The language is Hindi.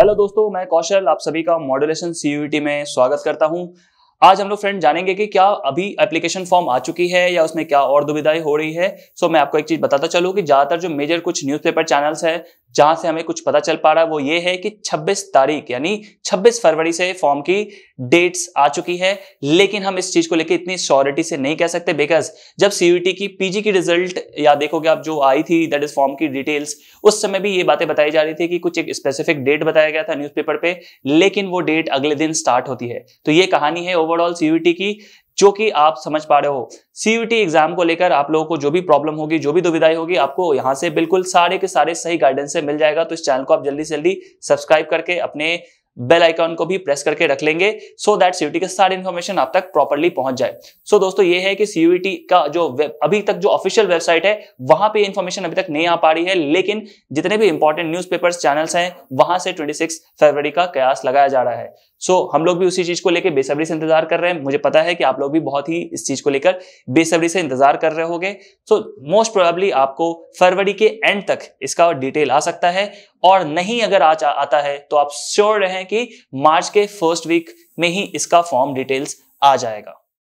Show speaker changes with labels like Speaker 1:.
Speaker 1: हेलो दोस्तों मैं कौशल आप सभी का मॉड्यूलेशन सीयूटी e में स्वागत करता हूं आज हम लोग फ्रेंड जानेंगे कि क्या अभी एप्लीकेशन फॉर्म आ चुकी है या उसमें क्या और दुविधाएं हो रही है सो so, मैं आपको एक चीज बताता चलूँ कि ज्यादातर जो मेजर कुछ न्यूज़पेपर चैनल्स है जहां से हमें कुछ पता चल पा रहा है वो ये है कि 26 तारीख यानी 26 फरवरी से फॉर्म की डेट्स आ चुकी है लेकिन हम इस चीज को लेकर इतनी श्योरिटी से नहीं कह सकते बिकॉज जब सीयूटी की पीजी की रिजल्ट या देखोगे आप जो आई थी दैट इज फॉर्म की डिटेल्स उस समय भी ये बातें बताई जा रही थी कि कुछ एक स्पेसिफिक डेट बताया गया था न्यूज पे लेकिन वो डेट अगले दिन स्टार्ट होती है तो ये कहानी है ओवरऑल सीयूटी की जो कि आप समझ पा रहे हो सीयूटी एग्जाम को लेकर आप लोगों को जो भी प्रॉब्लम होगी जो भी दुविधाएं होगी आपको यहां से बिल्कुल सारे के सारे सही गाइडेंस से मिल जाएगा तो इस चैनल को आप जल्दी से जल्दी सब्सक्राइब करके अपने बेल आइकॉन को भी प्रेस करके रख लेंगे सो दैट सीयूटी के सारे इन्फॉर्मेशन आप तक प्रॉपरली पहुंच जाए सो so, दोस्तों ये है कि सीयूटी का जो अभी तक जो ऑफिशियल वेबसाइट है वहां पे इन्फॉर्मेशन अभी तक नहीं आ पा रही है लेकिन जितने भी इंपॉर्टेंट न्यूज़पेपर्स चैनल्स हैं वहां से 26 फरवरी का कयास लगाया जा रहा है सो so, हम लोग भी उसी चीज को लेकर बेसब्री से इंतजार कर रहे हैं मुझे पता है कि आप लोग भी बहुत ही इस चीज को लेकर बेसब्री से इंतजार कर रहे होगे सो मोस्ट प्रोबेबली आपको फरवरी के एंड तक इसका डिटेल आ सकता है और नहीं अगर आज आता है तो आप श्योर रहें कि मार्च के फर्स्ट वीक में ही इसका फॉर्म डिटेल्स आ जाएगा